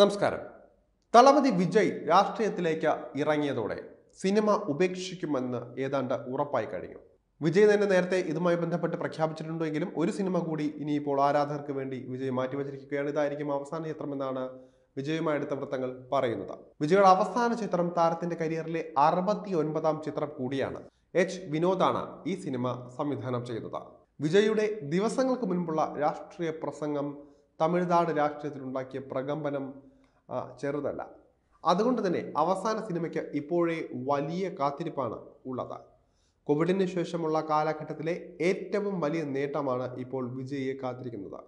നമസ്കാരം തളപതി വിജയ് രാഷ്ട്രീയത്തിലേക്ക് ഇറങ്ങിയതോടെ സിനിമ ഉപേക്ഷിക്കുമെന്ന് ഏതാണ്ട് ഉറപ്പായി കഴിഞ്ഞു വിജയ് തന്നെ നേരത്തെ ഇതുമായി ബന്ധപ്പെട്ട് പ്രഖ്യാപിച്ചിട്ടുണ്ടെങ്കിലും ഒരു സിനിമ കൂടി ഇനിയിപ്പോൾ ആരാധകർക്ക് വേണ്ടി വിജയ് മാറ്റിവച്ചിരിക്കുകയാണ് ഇതായിരിക്കും അവസാന ചിത്രമെന്നാണ് വിജയുമായി എടുത്ത വൃത്തങ്ങൾ പറയുന്നത് വിജയുടെ അവസാന ചിത്രം താരത്തിന്റെ കരിയറിലെ അറുപത്തി ഒൻപതാം ചിത്രം കൂടിയാണ് എച്ച് വിനോദാണ് ഈ സിനിമ സംവിധാനം ചെയ്തത് വിജയുടെ ദിവസങ്ങൾക്ക് മുൻപുള്ള രാഷ്ട്രീയ പ്രസംഗം തമിഴ്നാട് രാഷ്ട്രീയത്തിലുണ്ടാക്കിയ പ്രകമ്പനം ചെറുതല്ല അതുകൊണ്ട് തന്നെ അവസാന സിനിമയ്ക്ക് ഇപ്പോഴേ വലിയ കാത്തിരിപ്പാണ് ഉള്ളത് കോവിഡിന് ശേഷമുള്ള കാലഘട്ടത്തിലെ ഏറ്റവും വലിയ നേട്ടമാണ് ഇപ്പോൾ വിജയിയെ കാത്തിരിക്കുന്നത്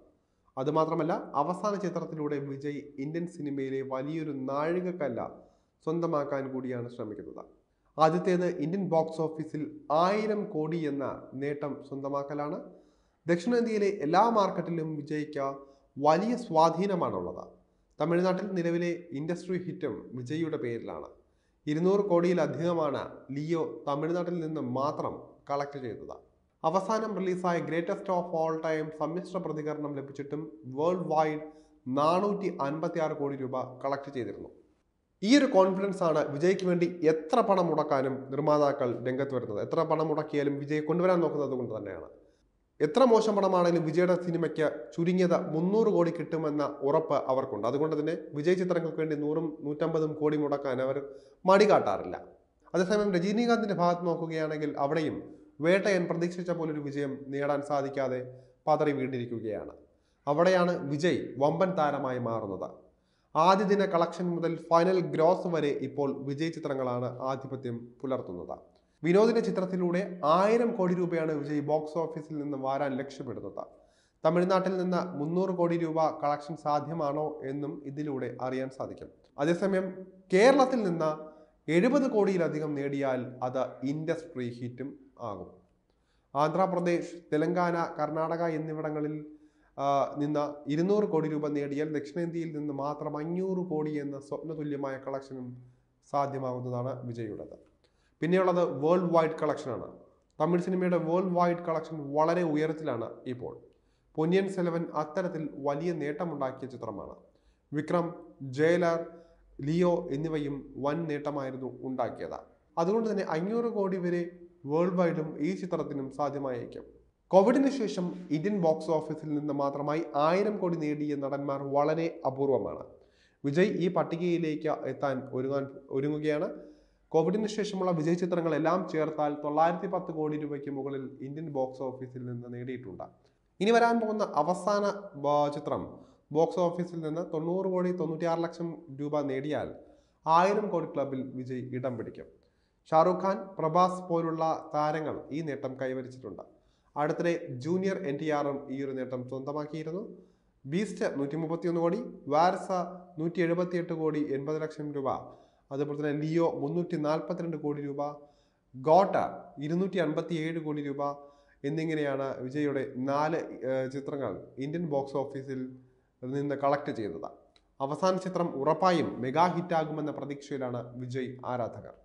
അതുമാത്രമല്ല അവസാന ചിത്രത്തിലൂടെ വിജയ് ഇന്ത്യൻ സിനിമയിലെ വലിയൊരു നാഴികക്കല്ല സ്വന്തമാക്കാൻ കൂടിയാണ് ശ്രമിക്കുന്നത് ആദ്യത്തേത് ഇന്ത്യൻ ബോക്സ് ഓഫീസിൽ ആയിരം കോടി എന്ന നേട്ടം സ്വന്തമാക്കലാണ് ദക്ഷിണേന്ത്യയിലെ എല്ലാ മാർക്കറ്റിലും വിജയിക്ക വലിയ സ്വാധീനമാണുള്ളത് തമിഴ്നാട്ടിൽ നിലവിലെ ഇൻഡസ്ട്രി ഹിറ്റും വിജയിയുടെ പേരിലാണ് ഇരുന്നൂറ് കോടിയിലധികമാണ് ലിയോ തമിഴ്നാട്ടിൽ നിന്ന് മാത്രം കളക്ട് ചെയ്തത് അവസാനം റിലീസായ ഗ്രേറ്റസ്റ്റ് ഓഫ് ഓൾ ടൈം സമ്മിശ്ര പ്രതികരണം ലഭിച്ചിട്ടും വേൾഡ് വൈഡ് നാനൂറ്റി അൻപത്തിയാറ് കോടി രൂപ കളക്ട് ചെയ്തിരുന്നു ഈ ഒരു കോൺഫിഡൻസ് ആണ് വിജയ്ക്ക് വേണ്ടി എത്ര പണം മുടക്കാനും നിർമ്മാതാക്കൾ രംഗത്ത് വരുന്നത് എത്ര പണം മുടക്കിയാലും വിജയ് കൊണ്ടുവരാൻ നോക്കുന്നത് കൊണ്ട് തന്നെയാണ് എത്ര മോശം പടമാണെങ്കിലും വിജയുടെ സിനിമയ്ക്ക് ചുരുങ്ങിയത് മുന്നൂറ് കോടി കിട്ടുമെന്ന ഉറപ്പ് അവർക്കുണ്ട് അതുകൊണ്ട് തന്നെ വിജയ് ചിത്രങ്ങൾക്ക് വേണ്ടി നൂറും നൂറ്റമ്പതും കോടി മുടക്കാൻ അവർ മടി കാട്ടാറില്ല അതേസമയം രജനീകാന്തിൻ്റെ ഭാഗത്ത് നോക്കുകയാണെങ്കിൽ അവിടെയും വേട്ടയൻ പ്രതീക്ഷിച്ച പോലൊരു വിജയം നേടാൻ സാധിക്കാതെ പതറി വീണ്ടിരിക്കുകയാണ് അവിടെയാണ് വിജയ് വമ്പൻ താരമായി മാറുന്നത് ആദ്യ ദിന കളക്ഷൻ മുതൽ ഫൈനൽ ഗ്രോസ് വരെ ഇപ്പോൾ വിജയ് ചിത്രങ്ങളാണ് ആധിപത്യം പുലർത്തുന്നത് വിനോദിന്റെ ചിത്രത്തിലൂടെ ആയിരം കോടി രൂപയാണ് വിജയ് ബോക്സ് ഓഫീസിൽ നിന്ന് വാരാൻ ലക്ഷ്യമിടുന്നത് തമിഴ്നാട്ടിൽ നിന്ന് മുന്നൂറ് കോടി രൂപ കളക്ഷൻ സാധ്യമാണോ എന്നും ഇതിലൂടെ അറിയാൻ സാധിക്കും അതേസമയം കേരളത്തിൽ നിന്ന് എഴുപത് കോടിയിലധികം നേടിയാൽ അത് ഇൻഡസ്ട്രി ഹിറ്റും ആകും ആന്ധ്രാപ്രദേശ് തെലങ്കാന കർണാടക എന്നിവിടങ്ങളിൽ നിന്ന് ഇരുന്നൂറ് കോടി രൂപ നേടിയാൽ ദക്ഷിണേന്ത്യയിൽ നിന്ന് മാത്രം അഞ്ഞൂറ് കോടി എന്ന സ്വപ്നതുല്യമായ കളക്ഷനും സാധ്യമാകുന്നതാണ് വിജയുടേത് പിന്നെയുള്ളത് വേൾഡ് വൈഡ് കളക്ഷനാണ് തമിഴ് സിനിമയുടെ വേൾഡ് വൈഡ് കളക്ഷൻ വളരെ ഉയരത്തിലാണ് ഇപ്പോൾ പൊന്നിയൻ സെലവൻ അത്തരത്തിൽ വലിയ നേട്ടമുണ്ടാക്കിയ ചിത്രമാണ് വിക്രം ജയലർ ലിയോ എന്നിവയും വൻ നേട്ടമായിരുന്നു ഉണ്ടാക്കിയത് അതുകൊണ്ട് തന്നെ അഞ്ഞൂറ് കോടി വരെ വേൾഡ് വൈഡും ഈ ചിത്രത്തിനും സാധ്യമായേക്കും കോവിഡിന് ശേഷം ഇന്ത്യൻ ബോക്സ് ഓഫീസിൽ നിന്ന് മാത്രമായി ആയിരം കോടി നേടിയ നടന്മാർ വളരെ അപൂർവമാണ് വിജയ് ഈ പട്ടികയിലേക്ക് എത്താൻ ഒരുങ്ങാൻ ഒരുങ്ങുകയാണ് കോവിഡിന് ശേഷമുള്ള വിജയ ചിത്രങ്ങളെല്ലാം ചേർത്താൽ തൊള്ളായിരത്തി പത്ത് കോടി രൂപയ്ക്ക് മുകളിൽ ഇന്ത്യൻ ബോക്സ് ഓഫീസിൽ നിന്ന് നേടിയിട്ടുണ്ട് ഇനി വരാൻ പോകുന്ന അവസാന ചിത്രം ബോക്സ് ഓഫീസിൽ നിന്ന് തൊണ്ണൂറ് കോടി തൊണ്ണൂറ്റിയാറ് ലക്ഷം രൂപ നേടിയാൽ ആയിരം കോടി ക്ലബിൽ വിജയ് ഇടം പിടിക്കും ഷാറുഖ് ഖാൻ പ്രഭാസ് പോലുള്ള താരങ്ങൾ ഈ നേട്ടം കൈവരിച്ചിട്ടുണ്ട് അടുത്തിടെ ജൂനിയർ എൻ ടി ആറും ഈ ഒരു നേട്ടം സ്വന്തമാക്കിയിരുന്നു ബീസ്റ്റ് നൂറ്റി മുപ്പത്തിയൊന്ന് കോടി വാരസ നൂറ്റി എഴുപത്തിയെട്ട് കോടി എൺപത് ലക്ഷം രൂപ അതുപോലെ തന്നെ ലിയോ മുന്നൂറ്റി നാൽപ്പത്തിരണ്ട് കോടി രൂപ ഗോട്ട ഇരുന്നൂറ്റി അൻപത്തി ഏഴ് കോടി രൂപ എന്നിങ്ങനെയാണ് വിജയുടെ നാല് ചിത്രങ്ങൾ ഇന്ത്യൻ ബോക്സ് ഓഫീസിൽ നിന്ന് കളക്ട് ചെയ്തത് അവസാന ചിത്രം ഉറപ്പായും മെഗാ ഹിറ്റാകുമെന്ന പ്രതീക്ഷയിലാണ് വിജയ് ആരാധകർ